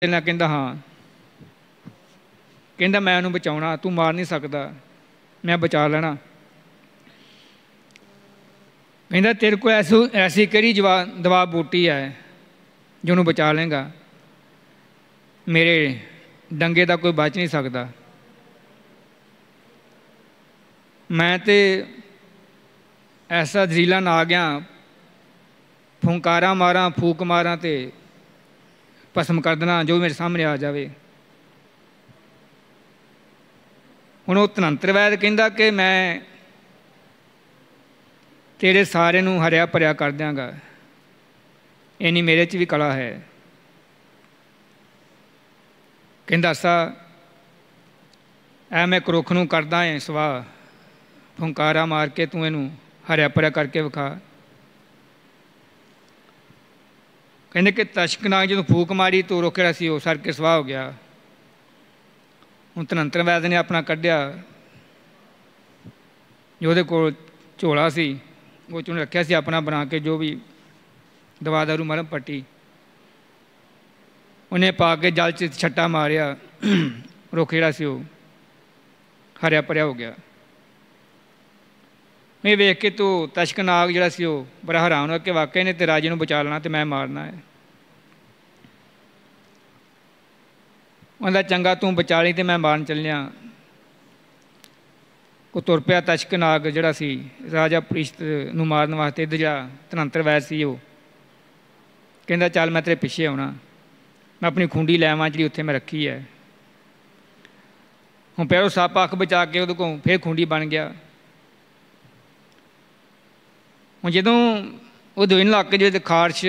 ਤੇ ਨਾ ਕਹਿੰਦਾ ਹਾਂ ਕਹਿੰਦਾ ਮੈਂ ਉਹਨੂੰ ਬਚਾਉਣਾ ਤੂੰ ਮਾਰ ਨਹੀਂ ਸਕਦਾ ਮੈਂ ਬਚਾ ਲੈਣਾ ਕਹਿੰਦਾ ਤੇਰੇ ਕੋਲ ਐਸੀ ਐਸੀ ਕਿਹੜੀ ਜਵਾ ਦਵਾ ਬੂਟੀ ਹੈ ਜੋ ਉਹਨੂੰ ਬਚਾ ਲੇਗਾ ਮੇਰੇ ਡੰਗੇ ਦਾ ਕੋਈ ਬਚ ਨਹੀਂ ਸਕਦਾ ਮੈਂ ਤੇ ਐਸਾ ਜ਼ਰੀਲਾ ਨਾ ਆ ਗਿਆ ਫੁੰਕਾਰਾ ਮਾਰਾਂ ਫੂਕ ਮਾਰਾਂ ਤੇ ਭਸਮ ਕਰ ਦੇਣਾ ਜੋ ਮੇਰੇ ਸਾਹਮਣੇ ਆ ਜਾਵੇ ਹੁਣ ਉਹ ਤਨੰਤਰ ਵੈਦ ਕਹਿੰਦਾ ਕਿ ਮੈਂ ਤੇਰੇ ਸਾਰੇ ਨੂੰ ਹਰਿਆ ਭਰਿਆ ਕਰ ਦਿਆਂਗਾ ਇਨੀ ਮੇਰੇ 'ਚ ਵੀ ਕਲਾ ਹੈ ਕਹਿੰਦਾ ਸਾ ਐ ਮੈਂ ਕਰੋਖ ਨੂੰ ਕਰਦਾ ਐ ਸਵਾ ਫੁੰਕਾਰਾ ਮਾਰ ਕੇ ਤੂੰ ਇਹਨੂੰ ਹਰਿਆ ਭਰਿਆ ਕਰਕੇ ਵਿਖਾ ਕਹਿੰਦੇ ਕਿ ਤਸ਼ਕਨਾਗ ਜਦੋਂ ਫੂਕ ਮਾਰੀ ਤੋ ਰੋਕਿਆ ਸੀ ਉਹ ਸਰ ਕੇ ਸਵਾ ਹੋ ਗਿਆ ਹੁਣ ਤਨੰਤਰ ਵੈਦ ਨੇ ਆਪਣਾ ਕੱਢਿਆ ਜੋ ਉਹਦੇ ਕੋਲ ਝੋਲਾ ਸੀ ਉਹ ਚੁਣ ਰੱਖਿਆ ਸੀ ਆਪਣਾ ਬਣਾ ਕੇ ਜੋ ਵੀ ਦਵਾ ਦਾਰੂ ਮਰਮ ਪੱਟੀ ਉਹਨੇ ਪਾ ਕੇ ਜਲ ਚ ਛੱਟਾ ਮਾਰਿਆ ਰੋਕਿਆ ਜਿਹੜਾ ਸੀ ਉਹ ਹਰਿਆ ਪਰਿਆ ਹੋ ਗਿਆ ਮੈਂ ਵੇਖ ਕੇ ਤੂੰ ਤਸ਼ਕਨਾਗ ਜਿਹੜਾ ਸੀ ਉਹ ਬੜਾ ਹੈਰਾਨ ਹੋ ਕੇ ਵਾਕਈ ਨੇ ਤੇ ਰਾਜੇ ਨੂੰ ਬਚਾ ਲੈਣਾ ਤੇ ਮੈਂ ਮਾਰਨਾ ਹੈ ਉਹਦਾ ਚੰਗਾ ਤੂੰ ਬਚਾ ਲਈ ਤੇ ਮੈਂ ਮਾਰਨ ਚੱਲਿਆ ਕੋ ਤੁਰ ਪਿਆ ਤਸ਼ਕਨਾਗ ਜਿਹੜਾ ਸੀ ਰਾਜਾ ਪ੍ਰਿਸ਼ਤ ਨੂੰ ਮਾਰਨ ਵਾਸਤੇ ਜਾ ਤਨੰਤਰ ਵੈਸ ਸੀ ਉਹ ਕਹਿੰਦਾ ਚੱਲ ਮੈਂ ਤੇਰੇ ਪਿੱਛੇ ਆਉਣਾ ਮੈਂ ਆਪਣੀ ਖੁੰਡੀ ਲੈ ਆਵਾਂ ਜਿਹੜੀ ਉੱਥੇ ਮੈਂ ਰੱਖੀ ਹੈ ਹੁਣ ਪਿਆਰੋ ਸੱਪ ਅੱਖ ਬਚਾ ਕੇ ਉਹਦੇ ਕੋਲ ਫੇਰ ਖੁੰਡੀ ਬਣ ਗਿਆ ਹੁਣ ਜਦੋਂ ਉਹ ਦੋਇਨ ਇਲਾਕੇ ਤੇ ਖਾਰਸ਼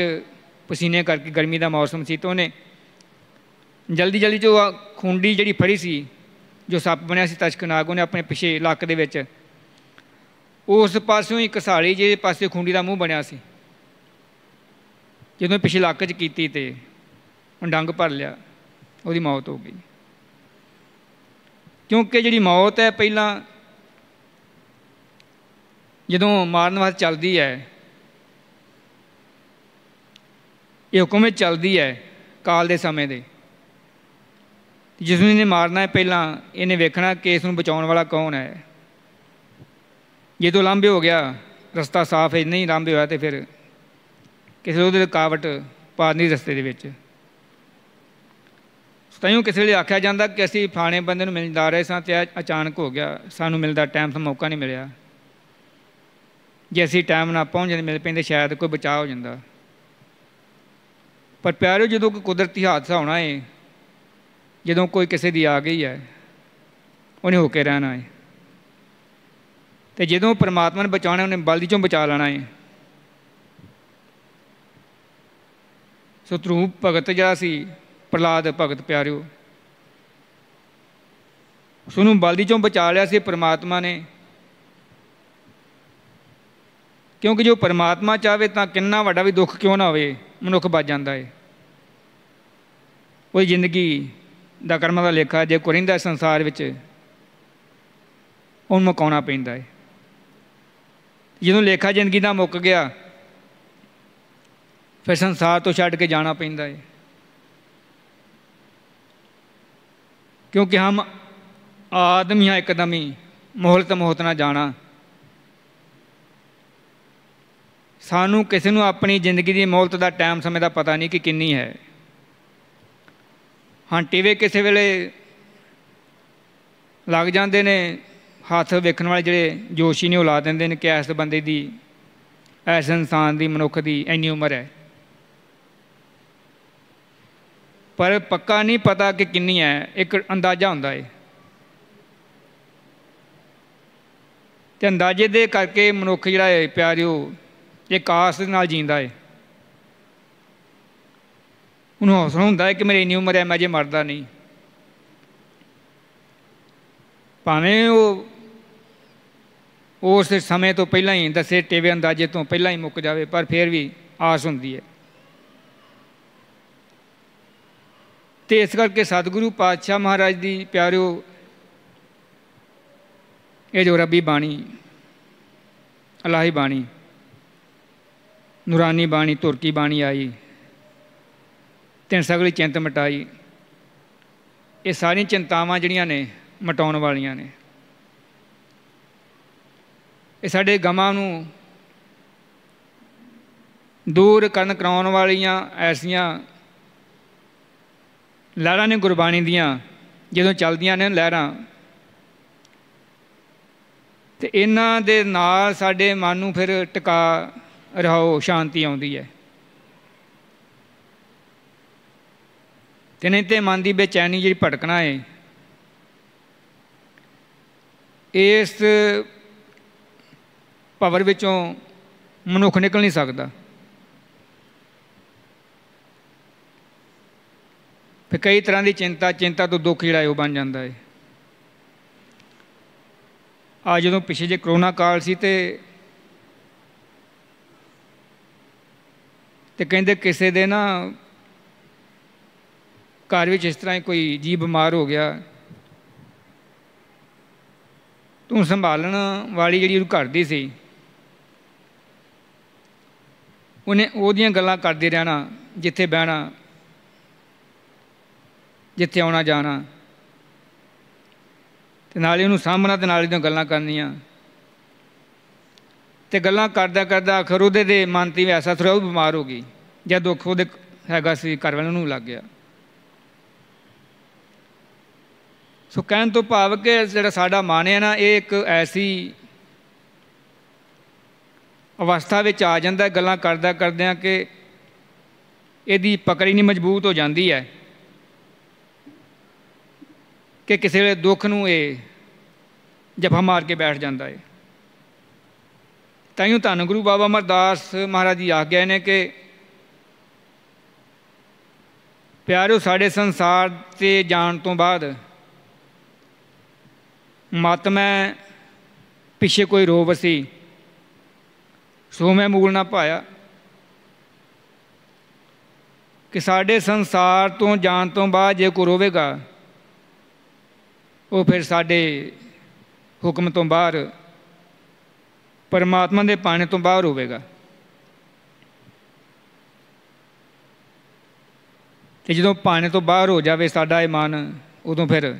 ਪਸੀਨੇ ਕਰਕੇ ਗਰਮੀ ਦਾ ਮੌਸਮ ਸੀ ਤਾਂ ਉਹਨੇ ਜਲਦੀ ਜਲਦੀ ਜੋ ਖੁੰਡੀ ਜਿਹੜੀ ਫੜੀ ਸੀ ਜੋ ਸੱਪ ਬਣਿਆ ਸੀ ਤਸ਼ਕਨਾਗ ਉਹਨੇ ਆਪਣੇ ਪਿਛੇ ਇਲਾਕੇ ਦੇ ਵਿੱਚ ਉਸ ਪਾਸਿਓਂ ਇੱਕ ਸਾਲੀ ਜਿਹਦੇ ਪਾਸੇ ਖੁੰਡੀ ਦਾ ਮੂੰਹ ਬਣਿਆ ਸੀ ਜਦੋਂ ਪਿਛੇ ਇਲਾਕੇ 'ਚ ਕੀਤੀ ਤੇ ਉਹ ਡੰਗ ਭਰ ਲਿਆ ਉਹਦੀ ਮੌਤ ਹੋ ਗਈ ਕਿਉਂਕਿ ਜਿਹੜੀ ਮੌਤ ਹੈ ਪਹਿਲਾਂ ਜਦੋਂ ਮਾਰਨ ਵਾਸਤੇ ਚੱਲਦੀ ਹੈ ਇਹ ਹੁਕਮ ਵਿੱਚ ਚੱਲਦੀ ਹੈ ਕਾਲ ਦੇ ਸਮੇਂ ਦੇ ਜਿਸ ਨੂੰ ਇਹਨੇ ਮਾਰਨਾ ਹੈ ਪਹਿਲਾਂ ਇਹਨੇ ਵੇਖਣਾ ਕਿ ਇਸ ਨੂੰ ਬਚਾਉਣ ਵਾਲਾ ਕੌਣ ਹੈ ਜੇ ਤੋਂ ਲੰਬੇ ਹੋ ਗਿਆ ਰਸਤਾ ਸਾਫ਼ ਹੈ ਨਹੀਂ ਲੰਬੇ ਹੋਇਆ ਤੇ ਫਿਰ ਕਿਸੇ ਉਹਦੇ ਰੁਕਾਵਟ ਨਹੀਂ ਰਸਤੇ ਦੇ ਵਿੱਚ ਸਤਾਈਓ ਕਿਸੇ ਲਈ ਆਖਿਆ ਜਾਂਦਾ ਕਿ ਅਸੀਂ ਫਾਣੇ ਬੰਦੇ ਨੂੰ ਮਿਲਣ ਜਾ ਰਹੇ ਸਾਂ ਤੇ ਅਚਾਨਕ ਹੋ ਗਿਆ ਸਾਨੂੰ ਮਿਲਦਾ ਟਾਈਮ ਤੇ ਮੌਕਾ ਨਹੀਂ ਮਿਲਿਆ ਜੇ ਅਸੀਂ ਟਾਈਮ ਨਾਲ ਪਹੁੰਚ ਜਾਂਦੇ ਮਿਲ ਪੈਂਦੇ ਸ਼ਾਇਦ ਕੋਈ ਬਚਾਅ ਹੋ ਜਾਂਦਾ ਪਰ ਪਿਆਰਿਓ ਜਦੋਂ ਕੋਈ ਕੁਦਰਤੀ ਹਾਦਸਾ ਹੋਣਾ ਏ ਜਦੋਂ ਕੋਈ ਕਿਸੇ ਦੀ ਆ ਗਈ ਹੈ ਉਹਨੇ ਹੋ ਕੇ ਰਹਿਣਾ ਏ ਤੇ ਜਦੋਂ ਪਰਮਾਤਮਾ ਨੇ ਬਚਾਉਣਾ ਉਹਨੇ ਬਲਦੀ ਚੋਂ ਬਚਾ ਲੈਣਾ ਏ ਸੋ ਧਰੂਪ ਭਗਤ ਜਿਹੜਾ ਸੀ ਪ੍ਰਲਾਦ ਭਗਤ ਪਿਆਰਿਓ ਉਸ ਨੂੰ ਬਲਦੀ ਚੋਂ ਬਚਾ ਲਿਆ ਸੀ ਪਰਮਾਤਮਾ ਨੇ ਕਿਉਂਕਿ ਜੋ ਪਰਮਾਤਮਾ ਚਾਹਵੇ ਤਾਂ ਕਿੰਨਾ ਵੱਡਾ ਵੀ ਦੁੱਖ ਕਿਉਂ ਨਾ ਹੋਵੇ ਮਨੁੱਖ ਬਚ ਜਾਂਦਾ ਏ ਉਹ ਜ਼ਿੰਦਗੀ ਦਾ ਕਰਮ ਦਾ ਲੇਖਾ ਜੇ ਕੁਰਿੰਦਾ ਸੰਸਾਰ ਵਿੱਚ ਉਹਨੂੰ ਮੁਕਾਉਣਾ ਪੈਂਦਾ ਏ ਜਦੋਂ ਲੇਖਾ ਜ਼ਿੰਦਗੀ ਦਾ ਮੁੱਕ ਗਿਆ ਫਿਰ ਸੰਸਾਰ ਤੋਂ ਛੱਡ ਕੇ ਜਾਣਾ ਪੈਂਦਾ ਏ ਹਮ ਆਦਮੀ आदमी ਇੱਕਦਮ ਹੀ ਮੋਹਲਤ ਮੋਹਤ ਨਾ ਜਾਣਾ ਸਾਨੂੰ ਕਿਸੇ ਨੂੰ ਆਪਣੀ ਜ਼ਿੰਦਗੀ ਦੀ ਮੌਲਤ ਦਾ ਟਾਈਮ ਸਮੇਂ ਦਾ ਪਤਾ ਨਹੀਂ ਕਿ ਕਿੰਨੀ ਹੈ ਹਾਂ ਟੀਵੇ ਕਿਸੇ ਵੇਲੇ ਲੱਗ ਜਾਂਦੇ ਨੇ ਹੱਥ ਵੇਖਣ ਵਾਲੇ ਜਿਹੜੇ ਜੋਸ਼ੀ ਨੇ ਉਹ ਲਾ ਦਿੰਦੇ ਨੇ ਕਿ ਐਸ ਬੰਦੇ ਦੀ ਐਸ ਇਨਸਾਨ ਦੀ ਮਨੁੱਖ ਦੀ ਇੰਨੀ ਉਮਰ ਹੈ ਪਰ ਪੱਕਾ ਨਹੀਂ ਪਤਾ ਕਿ ਕਿੰਨੀ ਹੈ ਇੱਕ ਅੰਦਾਜ਼ਾ ਹੁੰਦਾ ਹੈ ਤੇ ਅੰਦਾਜ਼ੇ ਦੇ ਕਰਕੇ ਮਨੁੱਖ ਜਿਹੜਾ ਹੈ ਪਿਆਰਿਓ ਜੇ ਕਾਸ ਦੇ ਨਾਲ ਜੀਂਦਾ ਏ ਉਹਨੂੰ ਹੌਸਲਾ ਹੁੰਦਾ ਹੈ ਕਿ ਮੇਰੀ ਇੰਨੀ ਉਮਰ ਐ ਮੈਂ ਜੇ ਮਰਦਾ ਨਹੀਂ ਭਾਵੇਂ ਉਹ ਉਸ ਸਮੇਂ ਤੋਂ ਪਹਿਲਾਂ ਹੀ ਦੱਸੇ ਟੇਵੇ ਅੰਦਾਜ਼ੇ ਤੋਂ ਪਹਿਲਾਂ ਹੀ ਮੁੱਕ ਜਾਵੇ ਪਰ ਫਿਰ ਵੀ ਆਸ ਹੁੰਦੀ ਹੈ ਤੇ ਇਸ ਕਰਕੇ ਸਤਿਗੁਰੂ ਪਾਤਸ਼ਾਹ ਮਹਾਰਾਜ ਦੀ ਪਿਆਰਿਓ ਇਹ ਜੋ ਰੱਬੀ ਬਾਣੀ ਅਲਾਹੀ ਬਾਣੀ ਨੂਰਾਨੀ ਬਾਣੀ ਤੁਰਕੀ ਬਾਣੀ ਆਈ ਤਿੰਨ ਸਗਲੀ ਚਿੰਤ ਮਟਾਈ ਇਹ ਸਾਰੀਆਂ ਚਿੰਤਾਵਾਂ ਜਿਹੜੀਆਂ ਨੇ ਮਟਾਉਣ ਵਾਲੀਆਂ ਨੇ ਇਹ ਸਾਡੇ ਗਮਾਂ ਨੂੰ ਦੂਰ ਕਰਨ ਕਰਾਉਣ ਵਾਲੀਆਂ ਐਸੀਆਂ ਲਹਿਰਾਂ ਨੇ ਗੁਰਬਾਣੀ ਦੀਆਂ ਜਦੋਂ ਚੱਲਦੀਆਂ ਨੇ ਲਹਿਰਾਂ ਤੇ ਇਹਨਾਂ ਦੇ ਨਾਲ ਸਾਡੇ ਮਨ ਨੂੰ ਫਿਰ ਟਿਕਾ ਰਹੋ ਸ਼ਾਂਤੀ ਆਉਂਦੀ ਹੈ ਤੇ ਤੇ ਮਨ ਦੀ ਬੇਚੈਨੀ ਜਿਹੜੀ ਭਟਕਣਾ ਹੈ ਇਸ ਪਾਵਰ ਵਿੱਚੋਂ ਮਨੁੱਖ ਨਿਕਲ ਨਹੀਂ ਸਕਦਾ ਫੇ ਕਈ ਤਰ੍ਹਾਂ ਦੀ ਚਿੰਤਾ ਚਿੰਤਾ ਤੋਂ ਦੁੱਖ ਜਿਹੜਾ ਉਹ ਬਣ ਜਾਂਦਾ ਹੈ ਆ ਜਦੋਂ ਪਿਛੇ ਜੇ ਕਰੋਨਾ ਕਾਲ ਸੀ ਤੇ ਤੇ ਕਹਿੰਦੇ ਕਿਸੇ ਦੇ ਨਾ ਘਰ ਵਿੱਚ ਇਸ ਤਰ੍ਹਾਂ ਕੋਈ ਜੀ ਬਿਮਾਰ ਹੋ ਗਿਆ ਤੂੰ ਸੰਭਾਲਣ ਵਾਲੀ ਜਿਹੜੀ ਉਹ ਘਰ ਦੀ ਸੀ ਉਹਨੇ ਉਹਦੀਆਂ ਗੱਲਾਂ ਕਰਦੇ ਰਹਿਣਾ ਜਿੱਥੇ ਬਹਿਣਾ ਜਿੱਥੇ ਆਉਣਾ ਜਾਣਾ ਤੇ ਨਾਲੇ ਉਹਨੂੰ ਸਾਹਮਣਾ ਤੇ ਨਾਲੇ ਦੀਆਂ ਗੱਲਾਂ ਕਰਨੀਆਂ ਤੇ ਗੱਲਾਂ ਕਰਦਾ ਕਰਦਾ ਅਖਰ ਉਹਦੇ ਦੇ ਮਨ ਤੇ ਐਸਾ ਥੋੜਾ ਉਹ ਬਿਮਾਰ ਹੋ ਗਈ ਜਾਂ ਦੁੱਖ ਉਹਦੇ ਹੈਗਾ ਸੀ ਵਾਲਿਆਂ ਨੂੰ ਲੱਗ ਗਿਆ ਸੋ ਕਹਿਣ ਤੋਂ ਭਾਵ ਕਿ ਜਿਹੜਾ ਸਾਡਾ ਮਾਨ ਹੈ ਨਾ ਇਹ ਇੱਕ ਐਸੀ ਅਵਸਥਾ ਵਿੱਚ ਆ ਜਾਂਦਾ ਗੱਲਾਂ ਕਰਦਾ ਕਰਦਿਆਂ ਕਿ ਇਹਦੀ ਪਕੜ ਹੀ ਨਹੀਂ ਮਜ਼ਬੂਤ ਹੋ ਜਾਂਦੀ ਹੈ ਕਿ ਕਿਸੇ ਵੇਲੇ ਦੁੱਖ ਨੂੰ ਇਹ ਜਫਾ ਮਾਰ ਕੇ ਬੈਠ ਜਾਂਦਾ ਹੈ ਤਾਈਓ ਧੰਨ ਗੁਰੂ ਬਾਬਾ ਅਮਰਦਾਸ ਮਹਾਰਾਜ ਜੀ ਗਏ ਨੇ ਕਿ ਪਿਆਰੋ ਸਾਡੇ ਸੰਸਾਰ ਤੇ ਜਾਣ ਤੋਂ ਬਾਅਦ ਮਤ ਮੈਂ ਪਿੱਛੇ ਕੋਈ ਰੋਵ ਸੀ ਸੋ ਮੈਂ ਮੂਲ ਨਾ ਪਾਇਆ ਕਿ ਸਾਡੇ ਸੰਸਾਰ ਤੋਂ ਜਾਣ ਤੋਂ ਬਾਅਦ ਜੇ ਕੋ ਰੋਵੇਗਾ ਉਹ ਫਿਰ ਸਾਡੇ ਹੁਕਮ ਤੋਂ ਬਾਹਰ ਪਰਮਾਤਮਾ ਦੇ ਪਾਣੇ ਤੋਂ ਬਾਹਰ ਹੋਵੇਗਾ ਤੇ ਜਦੋਂ ਪਾਣੇ ਤੋਂ ਬਾਹਰ ਹੋ ਜਾਵੇ ਸਾਡਾ ਮਨ ਉਦੋਂ ਫਿਰ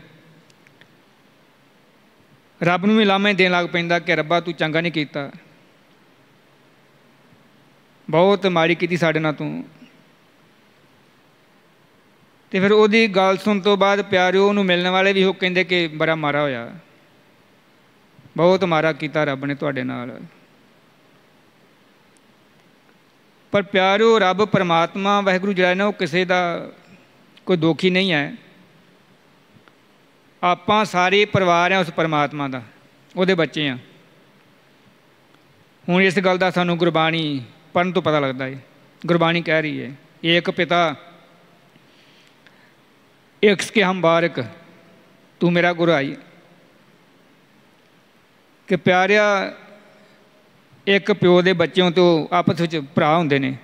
ਰੱਬ ਨੂੰ ਵੀ ਲਾਮੇ ਦੇਣ ਲੱਗ ਪੈਂਦਾ ਕਿ ਰੱਬਾ ਤੂੰ ਚੰਗਾ ਨਹੀਂ ਕੀਤਾ ਬਹੁਤ ਮਾਰੀ ਕੀਤੀ ਸਾਡੇ ਨਾਲ ਤੂੰ ਤੇ ਫਿਰ ਉਹਦੀ ਗੱਲ ਸੁਣ ਤੋਂ ਬਾਅਦ ਪਿਆਰਿਓ ਉਹਨੂੰ ਮਿਲਣ ਵਾਲੇ ਵੀ ਉਹ ਕਹਿੰਦੇ ਕਿ ਬੜਾ ਮਾਰਾ ਹੋਇਆ ਬਹੁਤ ਮਾਰਾ ਕੀਤਾ ਰੱਬ ਨੇ ਤੁਹਾਡੇ ਨਾਲ ਪਰ ਪਿਆਰੋ ਰੱਬ ਪਰਮਾਤਮਾ ਵਾਹਿਗੁਰੂ ਜਿਹੜਾ ਨਾ ਉਹ ਕਿਸੇ ਦਾ ਕੋਈ ਦੋਖੀ ਨਹੀਂ ਹੈ ਆਪਾਂ ਸਾਰੇ ਪਰਿਵਾਰ ਆ ਉਸ ਪਰਮਾਤਮਾ ਦਾ ਉਹਦੇ ਬੱਚੇ ਆ ਹੁਣ ਇਸ ਗੱਲ ਦਾ ਸਾਨੂੰ ਗੁਰਬਾਣੀ ਪੜਨ ਤੋਂ ਪਤਾ ਲੱਗਦਾ ਹੈ ਗੁਰਬਾਣੀ ਕਹਿ ਰਹੀ ਹੈ ਇੱਕ ਪਿਤਾ ਇੱਕ ਸਕੇ ਹਮ ਬਾਰਕ ਤੂੰ ਮੇਰਾ ਗੁਰੂ ਆਈ ਕਿ ਪਿਆਰਿਆ ਇੱਕ ਪਿਓ ਦੇ ਬੱਚਿਆਂ ਤੋਂ ਆਪਸ ਵਿੱਚ ਭਰਾ ਹੁੰਦੇ ਨੇ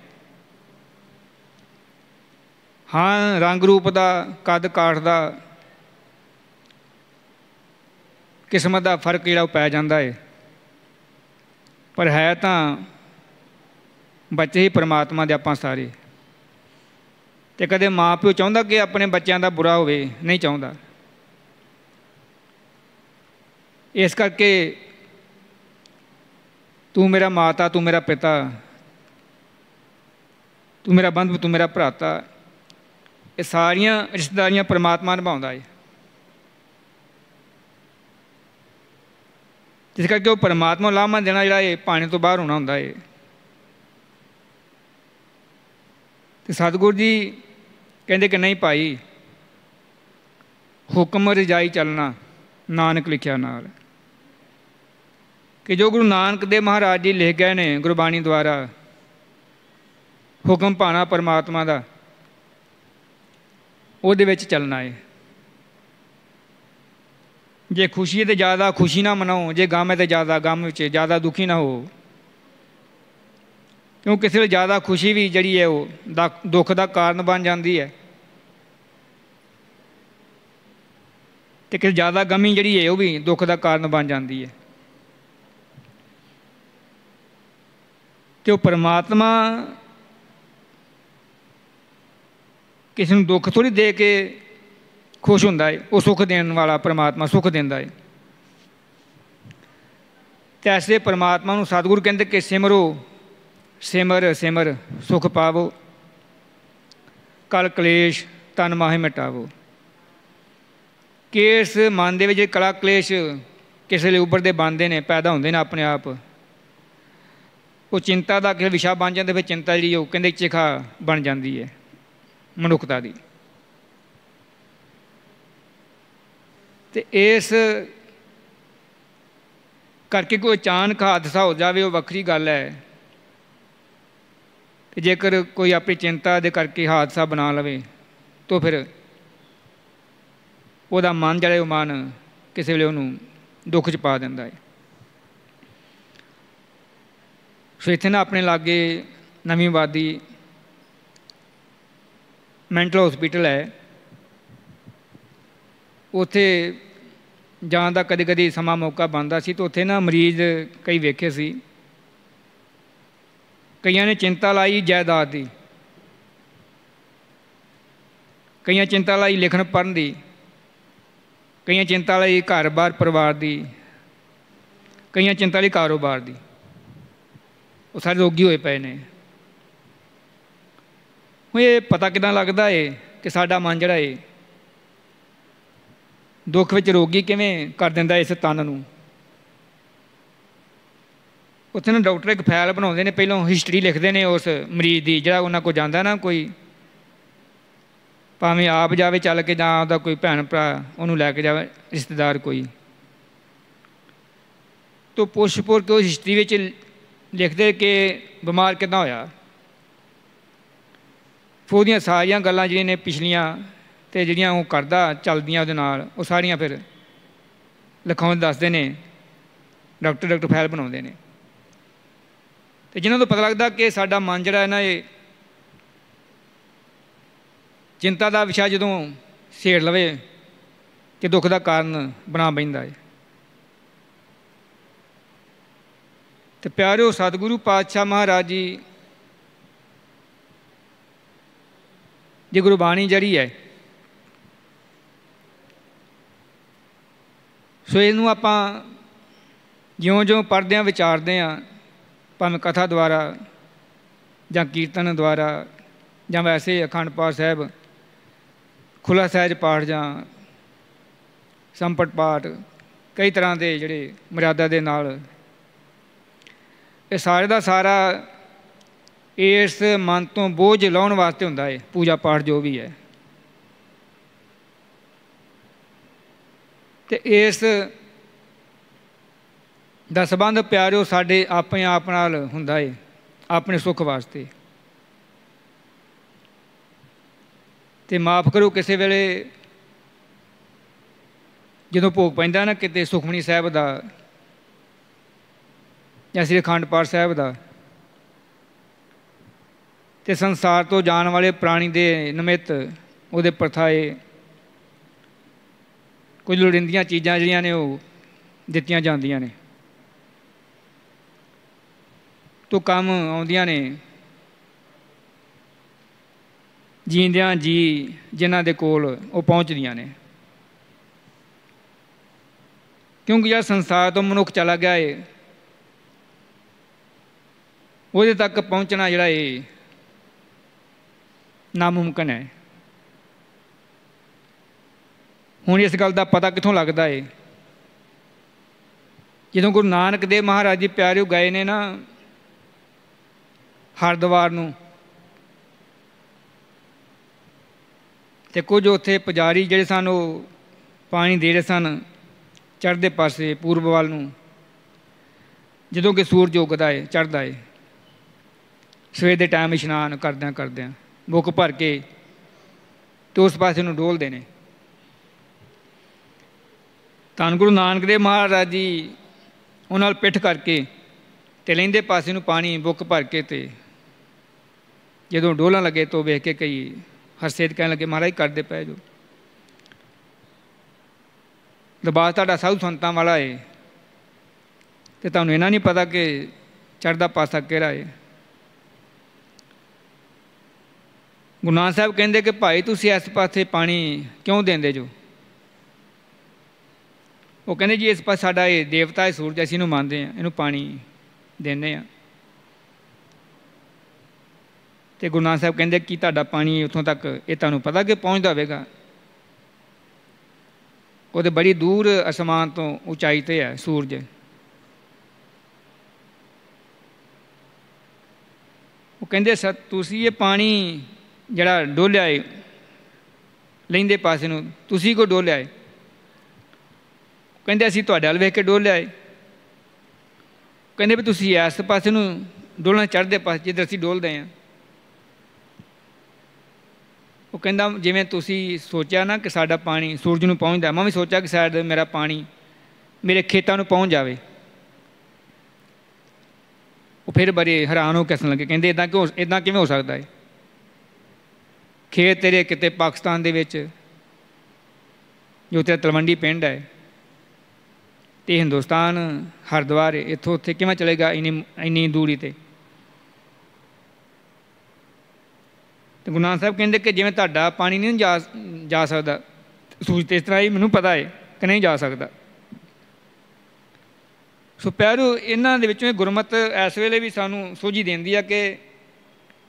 ਹਾਂ ਰੰਗ ਰੂਪ ਦਾ ਕਦ ਕਾਠ ਦਾ ਕਿਸਮਤ ਦਾ ਫਰਕ ਜਿਹੜਾ ਉਹ ਪੈ ਜਾਂਦਾ ਏ ਪਰ ਹੈ ਤਾਂ ਬੱਚੇ ਹੀ ਪ੍ਰਮਾਤਮਾ ਦੇ ਆਪਾਂ ਸਾਰੇ ਤੇ ਕਦੇ ਮਾਪਿਓ ਚਾਹੁੰਦਾ ਕਿ ਆਪਣੇ ਬੱਚਿਆਂ ਦਾ ਬੁਰਾ ਹੋਵੇ ਨਹੀਂ ਚਾਹੁੰਦਾ ਇਸ ਕਰਕੇ ਤੂੰ ਮੇਰਾ ਮਾਤਾ ਤੂੰ ਮੇਰਾ ਪਿਤਾ ਤੂੰ ਮੇਰਾ ਬੰਧੂ ਤੂੰ ਮੇਰਾ ਭਰਾਤਾ ਇਹ ਸਾਰੀਆਂ ਰਿਸ਼ਤੇਦਾਰੀਆਂ ਪਰਮਾਤਮਾ ਨਿਭਾਉਂਦਾ ਹੈ ਜਿਸ ਕਰਕੇ ਉਹ ਪਰਮਾਤਮਾ ਨੂੰ ਲਾਮਾ ਦੇਣਾ ਜਿਹੜਾ ਇਹ ਪਾਣੀ ਤੋਂ ਬਾਹਰ ਹੋਣਾ ਹੁੰਦਾ ਏ ਤੇ ਸਤਗੁਰੂ ਜੀ ਕਹਿੰਦੇ ਕਿ ਨਹੀਂ ਭਾਈ ਹੁਕਮ ਰਜਾਈ ਚੱਲਣਾ ਨਾਨਕ ਲਿਖਿਆ ਨਾਲ ਕਿ ਜੋ ਗੁਰੂ ਨਾਨਕ ਦੇ ਮਹਾਰਾਜ ਜੀ ਲਿਖ ਗਏ ਨੇ ਗੁਰਬਾਣੀ ਦੁਆਰਾ ਹੁਕਮ ਪਾਣਾ ਪਰਮਾਤਮਾ ਦਾ ਉਹਦੇ ਵਿੱਚ ਚੱਲਣਾ ਹੈ ਜੇ ਖੁਸ਼ੀ ਤੇ ਜ਼ਿਆਦਾ ਖੁਸ਼ੀ ਨਾ ਮਨਾਓ ਜੇ ਗਮ ਹੈ ਤੇ ਜ਼ਿਆਦਾ ਗਮ ਵਿੱਚ ਜ਼ਿਆਦਾ ਦੁਖੀ ਨਾ ਹੋ ਕਿਉਂ ਕਿਸੇ ਵੇਲੇ ਜ਼ਿਆਦਾ ਖੁਸ਼ੀ ਵੀ ਜਿਹੜੀ ਹੈ ਉਹ ਦੁੱਖ ਦਾ ਕਾਰਨ ਬਣ ਜਾਂਦੀ ਹੈ ਤੇ ਕਿਸੇ ਜ਼ਿਆਦਾ ਗਮੀ ਜਿਹੜੀ ਹੈ ਉਹ ਵੀ ਦੁੱਖ ਦਾ ਕਾਰਨ ਬਣ ਜਾਂਦੀ ਹੈ ਤੇ ਉਹ ਪਰਮਾਤਮਾ ਕਿਸੇ ਨੂੰ ਦੁੱਖ ਥੋੜੀ ਦੇ ਕੇ ਖੁਸ਼ ਹੁੰਦਾ ਏ ਉਹ ਸੁੱਖ ਦੇਣ ਵਾਲਾ ਪਰਮਾਤਮਾ ਸੁੱਖ ਦਿੰਦਾ ਏ ਤੇ ਐਸੇ ਪਰਮਾਤਮਾ ਨੂੰ ਸਤਿਗੁਰ ਕਹਿੰਦੇ ਕਿ ਸਿਮਰੋ ਸਿਮਰ ਸਿਮਰ ਸੁਖ ਪਾਵੋ ਕਲ ਕਲੇਸ਼ ਤਨ ਮਾਹੇ ਮਿਟਾਵੋ ਕੇਸ ਮਨ ਦੇ ਵਿੱਚ ਕਲਾ ਕਲੇਸ਼ ਕਿਸੇ ਲਈ ਉੱਪਰ ਦੇ ਬੰਦੇ ਨੇ ਪੈਦਾ ਹੁੰਦੇ ਨੇ ਆਪਣੇ ਆਪ ਉਹ ਚਿੰਤਾ ਦਾ ਕਿਹ ਵਿਸ਼ਾ ਬਣ ਜਾਂਦੇ ਫਿਰ ਚਿੰਤਾ ਜਿਹੜੀ ਉਹ ਕਹਿੰਦੇ ਚਿਖਾ ਬਣ ਜਾਂਦੀ ਹੈ ਮਨੁੱਖਤਾ ਦੀ ਤੇ ਇਸ ਕਰਕੇ ਕੋਈ ਅਚਾਨਕ ਹਾਦਸਾ ਹੋ ਜਾਵੇ ਉਹ ਵੱਖਰੀ ਗੱਲ ਹੈ ਤੇ ਜੇਕਰ ਕੋਈ ਆਪਣੀ ਚਿੰਤਾ ਦੇ ਕਰਕੇ ਹਾਦਸਾ ਬਣਾ ਲਵੇ ਤਾਂ ਫਿਰ ਉਹਦਾ ਮਨ ਜਿਹੜਾ ਉਹ ਮਨ ਕਿਸੇ ਵੇਲੇ ਉਹਨੂੰ ਦੁੱਖ 'ਚ ਪਾ ਦਿੰਦਾ ਹੈ ਫਿਰ ਇਥੇ ਨਾ ਆਪਣੇ ਲਾਗੇ ਨਵੀਂ ਬਾਦੀ ਮੈਂਟਲ ਹਸਪੀਟਲ ਹੈ ਉਥੇ ਜਾਣ ਦਾ ਕਦੇ ਕਦੇ ਸਮਾਂ ਮੌਕਾ ਬਣਦਾ ਸੀ ਤੇ ਉਥੇ ਨਾ ਮਰੀਜ਼ ਕਈ ਵੇਖੇ ਸੀ ਕਈਆਂ ਨੇ ਚਿੰਤਾ ਲਾਈ ਜਾਇਦਾਦ ਦੀ ਕਈਆਂ ਚਿੰਤਾ ਲਈ ਲਿਖਣ ਪੜਨ ਦੀ ਕਈਆਂ ਚਿੰਤਾ ਲਈ ਘਰ-ਬਾਰ ਪਰਿਵਾਰ ਦੀ ਕਈਆਂ ਚਿੰਤਾ ਲਈ ਕਾਰੋਬਾਰ ਦੀ ਉਹ ਸਾਰੇ ਰੋਗੀ ਹੋਏ ਪਏ ਨੇ ਹੁਣ ਇਹ ਪਤਾ ਕਿਦਾਂ ਲੱਗਦਾ ਏ ਕਿ ਸਾਡਾ ਮਨ ਜਿਹੜਾ ਏ ਦੁੱਖ ਵਿੱਚ ਰੋਗੀ ਕਿਵੇਂ ਕਰ ਦਿੰਦਾ ਇਸ ਤਨ ਨੂੰ ਉੱਥੇ ਨਾ ਡਾਕਟਰ ਇੱਕ ਫਾਈਲ ਬਣਾਉਂਦੇ ਨੇ ਪਹਿਲਾਂ ਹਿਸਟਰੀ ਲਿਖਦੇ ਨੇ ਉਸ ਮਰੀਜ਼ ਦੀ ਜਿਹੜਾ ਉਹਨਾਂ ਕੋਲ ਜਾਂਦਾ ਨਾ ਕੋਈ ਭਾਵੇਂ ਆਪ ਜਾਵੇ ਚੱਲ ਕੇ ਜਾਂ ਉਹਦਾ ਕੋਈ ਭੈਣ ਭਰਾ ਉਹਨੂੰ ਲੈ ਕੇ ਜਾਵੇ ਰਿਸ਼ਤੇਦਾਰ ਕੋਈ ਤੋ ਪੁੱਛਪੁਰ ਕੇ ਉਹ ਹਿਸਟਰੀ ਵਿੱਚ ਲਿਖਦੇ ਕਿ ਬਿਮਾਰ ਕਿਦਾਂ ਹੋਇਆ ਉਹਦੀਆਂ ਸਾਰੀਆਂ ਗੱਲਾਂ ਜਿਹੜੀਆਂ ਨੇ ਪਿਛਲੀਆਂ ਤੇ ਜਿਹੜੀਆਂ ਉਹ ਕਰਦਾ ਚੱਲਦੀਆਂ ਉਹਦੇ ਨਾਲ ਉਹ ਸਾਰੀਆਂ ਫਿਰ ਲਿਖਾਉਣ ਦੱਸਦੇ ਨੇ ਡਾਕਟਰ ਡਾਕਟਰ ਫਾਈਲ ਬਣਾਉਂਦੇ ਨੇ ਤੇ ਜਿਨ੍ਹਾਂ ਨੂੰ ਪਤਾ ਲੱਗਦਾ ਕਿ ਸਾਡਾ ਮਨ ਜਿਹੜਾ ਹੈ ਨਾ ਇਹ ਚਿੰਤਾ ਦਾ ਵਿਸ਼ਾ ਜਦੋਂ ਛੇੜ ਲਵੇ ਤੇ ਦੁੱਖ ਦਾ ਕਾਰਨ ਬਣਾ ਬੈਂਦਾ ਹੈ ਤੇ ਪਿਆਰਿਓ ਸਤਿਗੁਰੂ ਪਾਤਸ਼ਾਹ ਮਹਾਰਾਜ ਜੀ ਜੇ ਗੁਰਬਾਣੀ ਜੜੀ ਹੈ ਸੋ ਇਹਨੂੰ ਆਪਾਂ ਜਿਉਂ-ਜਿਉਂ ਪੜਦੇ ਆ ਵਿਚਾਰਦੇ ਆ ਭਾਵੇਂ ਕਥਾ ਦੁਆਰਾ ਜਾਂ ਕੀਰਤਨ ਦੁਆਰਾ ਜਾਂ ਵੈਸੇ ਅਖੰਡ ਪਾਠ ਸਾਹਿਬ ਖੁਲਾ ਸਹਿਜ ਪਾਠ ਜਾਂ ਸੰਪਟ ਪਾਠ ਕਈ ਤਰ੍ਹਾਂ ਦੇ ਜਿਹੜੇ ਮਰਿਆਦਾ ਦੇ ਨਾਲ ਇਹ ਸਾਰੇ ਦਾ ਸਾਰਾ ਇਸ ਮਨ ਤੋਂ ਬੋਝ ਲਾਉਣ ਵਾਸਤੇ ਹੁੰਦਾ ਹੈ ਪੂਜਾ ਪਾਠ ਜੋ ਵੀ ਹੈ ਤੇ ਇਸ ਦਾ ਸਬੰਧ ਪਿਆਰਿਓ ਸਾਡੇ ਆਪਣੇ ਆਪ ਨਾਲ ਹੁੰਦਾ ਏ ਆਪਣੇ ਸੁੱਖ ਵਾਸਤੇ ਤੇ ਮਾਫ ਕਰੋ ਕਿਸੇ ਵੇਲੇ ਜਦੋਂ ਭੋਗ ਪੈਂਦਾ ਨਾ ਕਿਤੇ ਸੁਖਮਣੀ ਸਾਹਿਬ ਦਾ ਜਾਂ ਸ੍ਰੀ ਅਖੰਡ ਪਾਠ ਸਾਹਿਬ ਦਾ ਤੇ ਸੰਸਾਰ ਤੋਂ ਜਾਣ ਵਾਲੇ ਪ੍ਰਾਣੀ ਦੇ ਨਿਮਿਤ ਉਹਦੇ ਪਰਥਾਏ ਕੁਝ ਲੋੜਿੰਦੀਆਂ ਚੀਜ਼ਾਂ ਜਿਹੜੀਆਂ ਨੇ ਉਹ ਦਿੱਤੀਆਂ ਜਾਂਦੀਆਂ ਨੇ ਤੋਂ ਕੰਮ ਆਉਂਦੀਆਂ ਨੇ ਜੀਂਦਿਆਂ ਜੀ ਜਿਨ੍ਹਾਂ ਦੇ ਕੋਲ ਉਹ ਪਹੁੰਚਦੀਆਂ ਨੇ ਕਿਉਂਕਿ ਜਦ ਸੰਸਾਰ ਤੋਂ ਮਨੁੱਖ ਚਲਾ ਗਿਆ ਏ ਉਹਦੇ ਤੱਕ ਪਹੁੰਚਣਾ ਜਿਹੜਾ ਇਹ ਨਾਮੁਮਕਨ ਹੈ ਹੁਣ ਇਸ ਗੱਲ ਦਾ ਪਤਾ ਕਿੱਥੋਂ ਲੱਗਦਾ ਏ ਜਦੋਂ ਗੁਰੂ ਨਾਨਕ ਦੇਵ ਮਹਾਰਾਜ ਜੀ ਪਿਆਰਿਓ ਗਏ ਨੇ ਨਾ ਹਰਦਵਾਰ ਨੂੰ ਤੇ ਕੁਝ ਉੱਥੇ ਪੁਜਾਰੀ ਜਿਹੜੇ ਸਨ ਉਹ ਪਾਣੀ ਦੇ ਰਹੇ ਸਨ ਚੜ੍ਹਦੇ ਪਾਸੇ ਪੂਰਬ ਵੱਲ ਨੂੰ ਜਦੋਂ ਕਿ ਸੂਰਜ ਉਗਦਾ ਏ ਚੜ੍ਹਦਾ ਏ ਸਵੇਰ ਦੇ ਟਾਈਮ ਇਸ਼ਨਾਨ ਕਰਦਿਆਂ ਕਰਦਿਆਂ ਬੁੱਕ ਭਰ ਕੇ ਤੇ ਉਸ ਪਾਸੇ ਨੂੰ ਡੋਲਦੇ ਨੇ ਤਾਂ ਗੁਰੂ ਨਾਨਕ ਦੇਵ ਮਹਾਰਾਜ ਜੀ ਉਹਨਾਂ ਨਾਲ ਪਿੱਠ ਕਰਕੇ ਤੇ ਲੈਂਦੇ ਪਾਸੇ ਨੂੰ ਪਾਣੀ ਬੁੱਕ ਭਰ ਕੇ ਤੇ ਜਦੋਂ ਡੋਲਣ ਲੱਗੇ ਤੋਂ ਵੇਖ ਕੇ ਕਈ ਹਰਸੇਦ ਕਹਿਣ ਲੱਗੇ ਮਹਾਰਾਜ ਕਰਦੇ ਪਏ ਜੋ ਲਿਬਾਸ ਤੁਹਾਡਾ ਸਾਧੂ ਸੰਤਾਂ ਵਾਲਾ ਏ ਤੇ ਤੁਹਾਨੂੰ ਇਹਨਾਂ ਨਹੀਂ ਪਤਾ ਕਿ ਚੜਦਾ ਪਾਸਾ ਕਿਹੜਾ ਏ ਗੁਰੂ ਨਾਨਕ ਸਾਹਿਬ ਕਹਿੰਦੇ ਕਿ ਭਾਈ ਤੁਸੀਂ ਇਸ ਪਾਸੇ ਪਾਣੀ ਕਿਉਂ ਦਿੰਦੇ ਜੋ ਉਹ ਕਹਿੰਦੇ ਜੀ ਇਸ ਪਾਸ ਸਾਡਾ ਇਹ ਦੇਵਤਾ ਇਹ ਸੂਰਜ ਅਸੀਂ ਇਹਨੂੰ ਮੰਨਦੇ ਆ ਇਹਨੂੰ ਪਾਣੀ ਦਿੰਦੇ ਆ ਤੇ ਗੁਰੂ ਨਾਨਕ ਸਾਹਿਬ ਕਹਿੰਦੇ ਕਿ ਤੁਹਾਡਾ ਪਾਣੀ ਉੱਥੋਂ ਤੱਕ ਇਹ ਤੁਹਾਨੂੰ ਪਤਾ ਕਿ ਪਹੁੰਚਦਾ ਹੋਵੇਗਾ ਉਹਦੇ ਬੜੀ ਦੂਰ ਅਸਮਾਨ ਤੋਂ ਉਚਾਈ ਤੇ ਹੈ ਸੂਰਜ ਉਹ ਕਹਿੰਦੇ ਸਰ ਤੁਸੀਂ ਇਹ ਪਾਣੀ ਜਿਹੜਾ ਡੋਲਿਆ ਏ ਲੈਂਦੇ ਪਾਸੇ ਨੂੰ ਤੁਸੀਂ ਕੋ ਡੋਲਿਆ ਏ ਕਹਿੰਦੇ ਅਸੀਂ ਤੁਹਾਡੇ ਹਲ ਵੇਖ ਕੇ ਡੋਲਿਆ ਏ ਕਹਿੰਦੇ ਵੀ ਤੁਸੀਂ ਇਸ ਪਾਸੇ ਨੂੰ ਡੋਲਣਾ ਚੜਦੇ ਪਾਸੇ ਜਿੱਧਰ ਅਸੀਂ ਡੋਲਦੇ ਆ ਉਹ ਕਹਿੰਦਾ ਜਿਵੇਂ ਤੁਸੀਂ ਸੋਚਿਆ ਨਾ ਕਿ ਸਾਡਾ ਪਾਣੀ ਸੂਰਜ ਨੂੰ ਪਹੁੰਚਦਾ ਮੈਂ ਵੀ ਸੋਚਿਆ ਕਿ ਸ਼ਾਇਦ ਮੇਰਾ ਪਾਣੀ ਮੇਰੇ ਖੇਤਾਂ ਨੂੰ ਪਹੁੰਚ ਜਾਵੇ ਉਹ ਫਿਰ ਬੜੇ ਹੈਰਾਨ ਹੋ ਕੇ ਸੁਣ ਲੱਗੇ ਕਹਿੰਦੇ ਇਦਾਂ ਕਿਉਂ ਇਦਾਂ ਕਿਵੇਂ ਹੋ ਸਕਦਾ ਹੈ ਖੇਤ ਤੇਰੇ ਕਿਤੇ ਪਾਕਿਸਤਾਨ ਦੇ ਵਿੱਚ ਜੋ ਤੇ ਤਲਵੰਡੀ ਪਿੰਡ ਹੈ ਤੇ ਹਿੰਦੁਸਤਾਨ ਹਰਦੁਆਰ ਇੱਥੋਂ ਉੱਥੇ ਕਿਵੇਂ ਚਲੇਗਾ ਇਨੀ ਇਨੀ ਦੂਰੀ ਤੇ ਤੇ ਗੁਨਾਹ ਸਾਹਿਬ ਕਹਿੰਦੇ ਕਿ ਜਿਵੇਂ ਤੁਹਾਡਾ ਪਾਣੀ ਨਹੀਂ ਜਾ ਜਾ ਸਕਦਾ ਸੂਝ ਤੇ ਇਸ ਤਰ੍ਹਾਂ ਹੀ ਮੈਨੂੰ ਪਤਾ ਹੈ ਕਿ ਨਹੀਂ ਜਾ ਸਕਦਾ ਸੋ ਪਿਆਰੋ ਇਹਨਾਂ ਦੇ ਵਿੱਚੋਂ ਇਹ ਗੁਰਮਤ ਇਸ ਵੇਲੇ ਵੀ ਸਾਨੂੰ ਸੋਝੀ ਦਿੰਦੀ ਆ ਕਿ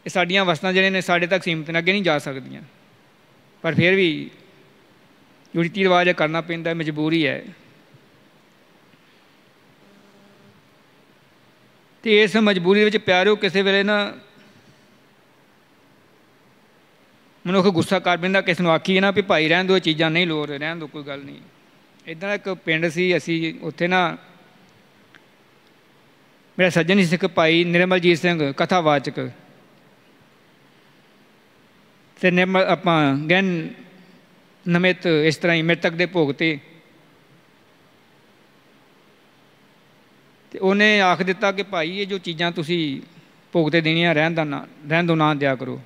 ਇਹ ਸਾਡੀਆਂ ਵਸਤਾਂ ਜਿਹੜੇ ਨੇ ਸਾਡੇ ਤੱਕ ਸੀਮਤ ਨਾ ਅੱਗੇ ਨਹੀਂ ਜਾ ਸਕਦੀਆਂ ਪਰ ਫਿਰ ਵੀ ਜੋ ਰੀਤੀ ਰਿਵਾਜ ਕਰਨਾ ਪੈਂਦਾ ਮਜਬੂਰੀ ਹੈ ਤੇ ਇਸ ਮਜਬੂਰੀ ਵਿੱਚ ਪਿਆਰਿਓ ਕਿਸੇ ਵੇਲੇ ਨਾ ਮਨੁੱਖ ਗੁੱਸਾ ਕਰ ਪੈਂਦਾ ਕਿਸ ਨੂੰ ਆਖੀ ਨਾ ਵੀ ਭਾਈ ਰਹਿਣ ਦੋ ਚੀਜ਼ਾਂ ਨਹੀਂ ਲੋੜ ਰਹਿਣ ਦੋ ਕੋਈ ਗੱਲ ਨਹੀਂ ਇਦਾਂ ਇੱਕ ਪਿੰਡ ਸੀ ਅਸੀਂ ਉੱਥੇ ਨਾ ਮੇਰਾ ਸੱਜਣ ਇੱਕ ਭਾਈ ਨਿਰਮਲਜੀਤ ਸਿੰਘ ਕਥਾਵਾਚਕ ਤੇ ਨਿਮ ਆਪਾਂ ਗੈਨ ਨਮਿਤ ਇਸ ਤਰ੍ਹਾਂ ਹੀ ਮ੍ਰਿਤਕ ਦੇ ਭੋਗ ਤੇ ਤੇ ਉਹਨੇ ਆਖ ਦਿੱਤਾ ਕਿ ਭਾਈ ਇਹ ਜੋ ਚੀਜ਼ਾਂ ਤੁਸੀਂ ਭੋਗ ਤੇ ਦੇਣੀਆਂ ਰਹਿਣ ਦਾ ਨਾ ਰਹਿਣ ਦੋ ਨਾ ਦਿਆ ਕਰੋ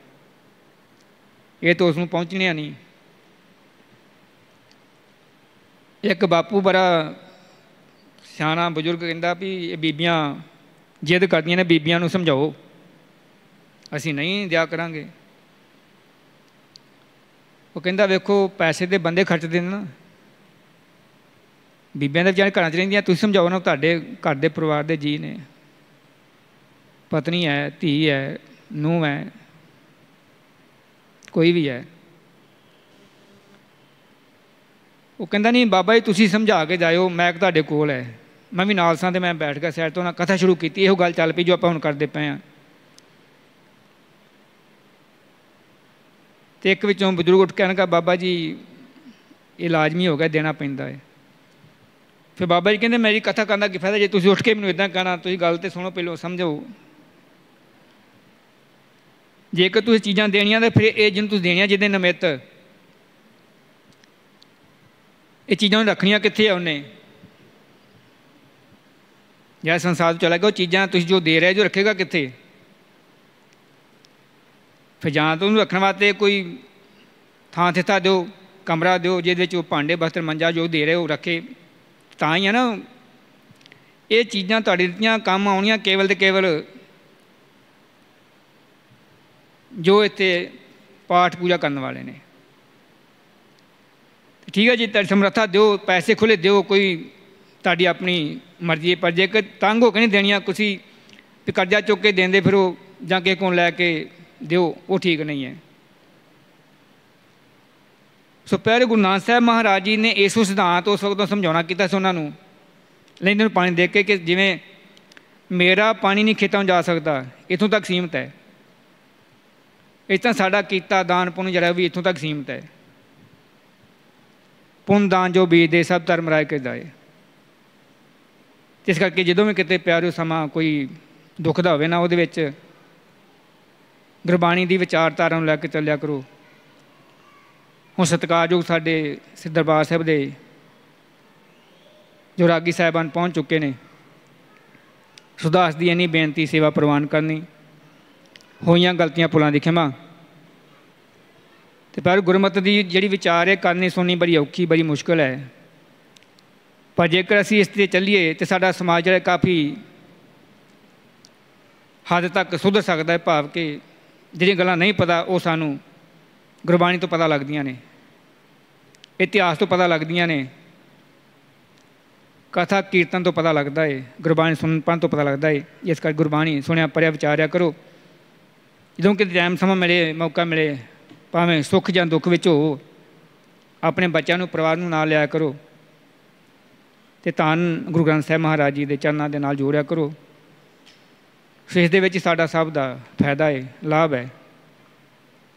ਇਹ ਤਾਂ ਉਸ ਨੂੰ ਪਹੁੰਚਣੀਆਂ ਨਹੀਂ ਇੱਕ ਬਾਪੂ ਬੜਾ ਸਿਆਣਾ ਬਜ਼ੁਰਗ ਕਹਿੰਦਾ ਵੀ ਇਹ ਬੀਬੀਆਂ ਜਿੱਦ ਕਰਦੀਆਂ ਨੇ ਬੀਬੀਆਂ ਨੂੰ ਸਮਝਾਓ ਅਸੀਂ ਨਹੀਂ ਦਿਆ ਕਰਾਂਗੇ ਉਹ ਕਹਿੰਦਾ ਵੇਖੋ ਪੈਸੇ ਦੇ ਬੰਦੇ ਖਰਚਦੇ ਨੇ ਨਾ ਬੀਬੀਆਂ ਦੇ ਵਿਚਾਰੇ ਘਰਾਂ 'ਚ ਰਹਿੰਦੀਆਂ ਤੁਸੀਂ ਸਮਝਾਓ ਨਾ ਤੁਹਾਡੇ ਘਰ ਦੇ ਪਰਿਵਾਰ ਦੇ ਜੀ ਨੇ ਪਤਨੀ ਹੈ ਧੀ ਹੈ ਨੂੰਹ ਹੈ ਕੋਈ ਵੀ ਹੈ ਉਹ ਕਹਿੰਦਾ ਨਹੀਂ ਬਾਬਾ ਜੀ ਤੁਸੀਂ ਸਮਝਾ ਕੇ ਜਾਇਓ ਮੈਂ ਤੁਹਾਡੇ ਕੋਲ ਹੈ ਮੈਂ ਵੀ ਨਾਲ ਸਾਂ ਤੇ ਮੈਂ ਬੈਠ ਕੇ ਸਾਈਡ ਤੋਂ ਨਾ ਕਥਾ ਸ਼ੁਰੂ ਕੀਤੀ ਇਹੋ ਗੱਲ ਚੱਲ ਪਈ ਜੋ ਆਪਾਂ ਹੁਣ ਕਰਦੇ ਪਏ ਆ ਤੇ ਇੱਕ ਵਿੱਚੋਂ ਬਜ਼ੁਰਗ ਉੱਠ ਕੇ ਕਹਿੰਦਾ ਬਾਬਾ ਜੀ ਇਹ ਲਾਜ਼ਮੀ ਹੋ ਗਿਆ ਦੇਣਾ ਪੈਂਦਾ ਹੈ ਫਿਰ ਬਾਬਾ ਜੀ ਕਹਿੰਦੇ ਮੇਰੀ ਕਥਾ ਕਰਨ ਦਾ ਕੀ ਫਾਇਦਾ ਜੇ ਤੁਸੀਂ ਉੱਠ ਕੇ ਮੈਨੂੰ ਇਦਾਂ ਕਹਣਾ ਤੁਸੀਂ ਗੱਲ ਤੇ ਸੁਣੋ ਪਹਿਲਾਂ ਸਮਝੋ ਜੇਕਰ ਤੁਸੀਂ ਚੀਜ਼ਾਂ ਦੇਣੀਆਂ ਤਾਂ ਫਿਰ ਇਹ ਜਿੰਨ ਤੁਸੀਂ ਦੇਣੀਆਂ ਜਿਹਦੇ ਨਮਿਤ ਇਹ ਚੀਜ਼ਾਂ ਨੂੰ ਰੱਖਣੀਆਂ ਕਿੱਥੇ ਆ ਉਹਨੇ ਜਿਹੜਾ ਸੰਸਾਰ ਚ ਚਲਾ ਗਿਆ ਉਹ ਚੀਜ਼ਾਂ ਤੁਸੀਂ ਜੋ ਦੇ ਰਹੇ ਜੋ ਰੱਖੇਗਾ ਕਿੱਥੇ ਫਿਰ ਜਾਂ ਤਾਂ ਉਹਨੂੰ ਰੱਖਣ ਵਾਸਤੇ ਕੋਈ ਥਾਂ ਥਿੱਤਾ ਦਿਓ ਕਮਰਾ ਦਿਓ ਜਿਹਦੇ ਵਿੱਚ ਉਹ ਭਾਂਡੇ ਬਸਤਰ ਮੰਜਾ ਜੋ ਦੇ ਰਹੇ ਹੋ ਰੱਖੇ ਤਾਂ ਹੀ ਹੈ ਨਾ ਇਹ ਚੀਜ਼ਾਂ ਤੁਹਾਡੇ ਦਿੱਤੀਆਂ ਕੰਮ ਆਉਣੀਆਂ ਕੇਵਲ ਤੇ ਕੇਵਲ ਜੋ ਇੱਥੇ ਪਾਠ ਪੂਜਾ ਕਰਨ ਵਾਲੇ ਨੇ ਠੀਕ ਹੈ ਜੀ ਤਾਂ ਸਮਰੱਥਾ ਦਿਓ ਪੈਸੇ ਖੁੱਲੇ ਦਿਓ ਕੋਈ ਤੁਹਾਡੀ ਆਪਣੀ ਮਰਜ਼ੀ ਪਰ ਜੇਕਰ ਤੰਗ ਹੋ ਕੇ ਨਹੀਂ ਦੇਣੀਆਂ ਤੁਸੀਂ ਕਰਜ਼ਾ ਚੁੱਕ ਕੇ ਦੇਂਦੇ ਫਿਰ ਉਹ ਜਾਂ ਕੇ ਕੋਣ ਲੈ ਕੇ ਦਿਓ ਉਹ ਠੀਕ ਨਹੀਂ ਹੈ ਸੋ ਪਿਆਰੇ ਗੁਰੂ ਨਾਨਕ ਸਾਹਿਬ ਮਹਾਰਾਜ ਜੀ ਨੇ ਇਸ ਸਿਧਾਂਤ ਉਸ ਵਕਤ ਤੋਂ ਸਮਝਾਉਣਾ ਕੀਤਾ ਸੀ ਉਹਨਾਂ ਨੂੰ ਲੈਂਦੇ ਨੂੰ ਪਾਣੀ ਦੇ ਕੇ ਕਿ ਜਿਵੇਂ ਮੇਰਾ ਪਾਣੀ ਨਹੀਂ ਖੇਤਾਂ ਜਾ ਸਕਦਾ ਇਥੋਂ ਤੱਕ ਸੀਮਤ ਹੈ ਇਤਾਂ ਤਾਂ ਸਾਡਾ ਕੀਤਾ ਦਾਨ ਪੁੰਨ ਜਿਹੜਾ ਵੀ ਇਥੋਂ ਤੱਕ ਸੀਮਤ ਹੈ ਪੁੰਨ ਦਾਨ ਜੋ ਬੀਜਦੇ ਸਭ ਧਰਮ ਰਾਜ ਕੇ ਦਾਏ ਇਸ ਕਰਕੇ ਜਦੋਂ ਵੀ ਕਿਤੇ ਪਿਆਰਿਓ ਸਮਾਂ ਕੋਈ ਦੁੱਖ ਦਾ ਹੋਵੇ ਨਾ ਉਹਦੇ ਵਿੱਚ ਗੁਰਬਾਣੀ ਦੀ ਵਿਚਾਰਧਾਰਾ ਨੂੰ ਲੈ ਕੇ ਚੱਲਿਆ ਕਰੋ ਹੁਣ ਸਤਿਕਾਰਯੋਗ ਸਾਡੇ ਸਿੱਧ ਦਰਬਾਰ ਸਾਹਿਬ ਦੇ ਜੋ ਰਾਗੀ ਸਾਹਿਬਾਨ ਪਹੁੰਚ ਚੁੱਕੇ ਨੇ ਸੁਦਾਸ ਦੀ ਇਨੀ ਬੇਨਤੀ ਸੇਵਾ ਪ੍ਰਵਾਨ ਕਰਨੀ ਹੋਈਆਂ ਗਲਤੀਆਂ ਪੁਲਾਂ ਦੀ ਖਿਮਾ ਤੇ ਪਰ ਗੁਰਮਤ ਦੀ ਜਿਹੜੀ ਵਿਚਾਰ ਹੈ ਕਰਨੀ ਸੁਣਨੀ ਬੜੀ ਔਖੀ ਬੜੀ ਮੁਸ਼ਕਲ ਹੈ ਪਰ ਜੇਕਰ ਅਸੀਂ ਇਸ ਤੇ ਚੱਲੀਏ ਤੇ ਸਾਡਾ ਸਮਾਜ ਜਿਹੜਾ ਕਾਫੀ ਹੱਦ ਤੱਕ ਸੁਧਰ ਸਕਦਾ ਹੈ ਭਾਵ ਕਿ ਜਿਹੜੀਆਂ ਗੱਲਾਂ ਨਹੀਂ ਪਤਾ ਉਹ ਸਾਨੂੰ ਗੁਰਬਾਣੀ ਤੋਂ ਪਤਾ ਲੱਗਦੀਆਂ ਨੇ ਇਤਿਹਾਸ ਤੋਂ ਪਤਾ ਲੱਗਦੀਆਂ ਨੇ ਕਥਾ ਕੀਰਤਨ ਤੋਂ ਪਤਾ ਲੱਗਦਾ ਏ ਗੁਰਬਾਣੀ ਸੁਣਨ ਪੜਨ ਤੋਂ ਪਤਾ ਲੱਗਦਾ ਏ ਇਸ ਕਰਕੇ ਗੁਰਬਾਣੀ ਸੁਣਿਆ ਪਰਿਆ ਵਿਚਾਰਿਆ ਕਰੋ ਜਦੋਂ ਕਿ ਟਾਈਮ ਸਮਾਂ ਮਿਲੇ ਮੌਕਾ ਮਿਲੇ ਭਾਵੇਂ ਸੁੱਖ ਜਾਂ ਦੁੱਖ ਵਿੱਚ ਹੋ ਆਪਣੇ ਬੱਚਿਆਂ ਨੂੰ ਪਰਿਵਾਰ ਨੂੰ ਨਾਲ ਲਿਆ ਕਰੋ ਤੇ ਤਾਂ ਗੁਰੂ ਗ੍ਰੰਥ ਸਾਹਿਬ ਮਹਾਰਾਜ ਜੀ ਦੇ ਚਰਨਾਂ ਦੇ ਨਾਲ ਜੋੜਿਆ ਕਰੋ ਸੋ ਇਸ ਦੇ ਵਿੱਚ ਸਾਡਾ ਸਭ ਦਾ ਫਾਇਦਾ ਹੈ ਲਾਭ ਹੈ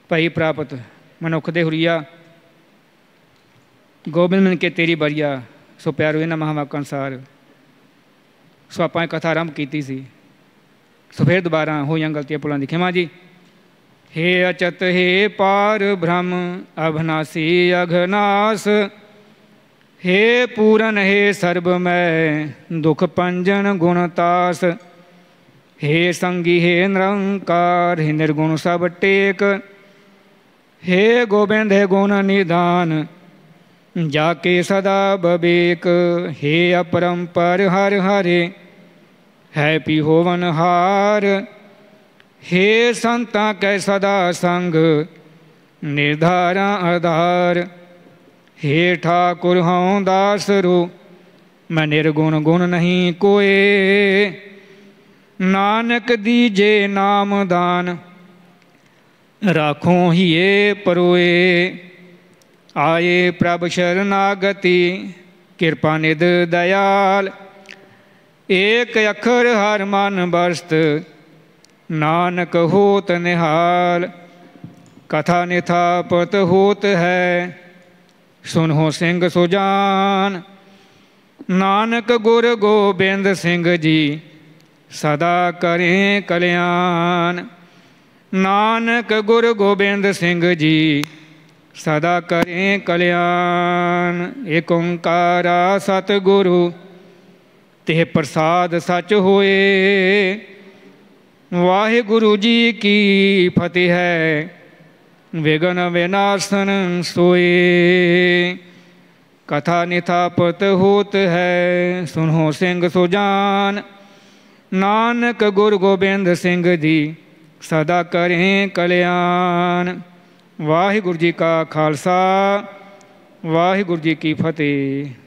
ਭਈ ਪ੍ਰਾਪਤ ਮਨੁੱਖ ਦੇ ਹੁਰੀਆ ਗੋਬਿੰਦ ਮਨ ਕੇ ਤੇਰੀ ਬਰੀਆ ਸੋ ਪਿਆਰੋ ਇਹਨਾਂ ਮਹਾਵਾਕ ਅਨਸਾਰ ਸੋ ਆਪਾਂ ਇਹ ਕਥਾ ਆਰੰਭ ਕੀਤੀ ਸੀ ਸੋ ਫਿਰ ਦੁਬਾਰਾ ਹੋਈਆਂ ਗਲਤੀਆਂ ਪੁਲਾਂ ਦੀ ਖਿਮਾ ਜੀ हे अचत हे पार ब्रह्म अभनासी अघनास हे पूरन हे सर्वमय दुख पंजन गुणतास हे संगी हे निरंकार हे निर्गुण सब टेक हे गोविंद हे गुण निधान जाके सदा बबेक हे अपरंपर हर हरे ਹੈ ਪੀ ਹੋਵਨ ਹਾਰ हे संता कै सदा संग ਨਿਰਧਾਰਾ आधार हे ठाकुर ਹਉ दास ਰੂ मैं निर्गुण गुण नहीं ਕੋਏ ਨਾਨਕ ਦੀਜੇ ਨਾਮ ਦਾਨ ਰਾਖੋ ਹੀਏ ਪਰੋਏ ਆਏ ਪ੍ਰਭ ਸ਼ਰਨਾਗਤੀ ਕਿਰਪਾ ਨਿਦ ਦਇਆਲ ਏਕ ਅਖਰ ਹਰ ਮਨ ਬਰਸਤ ਨਾਨਕ ਹੋਤ ਨਿਹਾਲ ਕਥਾ ਨਿਥਾ ਪਤ ਹੋਤ ਹੈ ਸੁਨੋ ਸਿੰਘ ਸੁਜਾਨ ਨਾਨਕ ਗੁਰ ਗੋਬਿੰਦ ਸਿੰਘ ਜੀ ਸਦਾ ਕਰੇ ਕਲਿਆਣ ਨਾਨਕ ਗੁਰ ਗੋਬਿੰਦ ਸਿੰਘ ਜੀ ਸਦਾ ਕਰੇ ਕਲਿਆਣ ਏਕ ਓੰਕਾਰ ਸਤ ਗੁਰੂ ਤੇ ਪ੍ਰਸਾਦ ਸਚ ਹੋਏ ਵਾਹਿਗੁਰੂ ਜੀ ਕੀ ਫਤਿਹ ਹੈ ਵਿਗਨ ਵਿਨਾਸ਼ਨ ਸੋਏ ਕਥਾ ਨਿਥਾਪਤ ਹੋਤ ਹੈ ਸੁਨੋ ਸਿੰਘ ਸੁਜਾਨ ਨਾਨਕ ਗੁਰ ਗੋਬਿੰਦ ਸਿੰਘ ਜੀ ਸਦਾ ਕਰੇ ਕਲਿਆਣ ਵਾਹਿਗੁਰੂ ਜੀ ਕਾ ਖਾਲਸਾ ਵਾਹਿਗੁਰੂ ਜੀ ਕੀ ਫਤਿਹ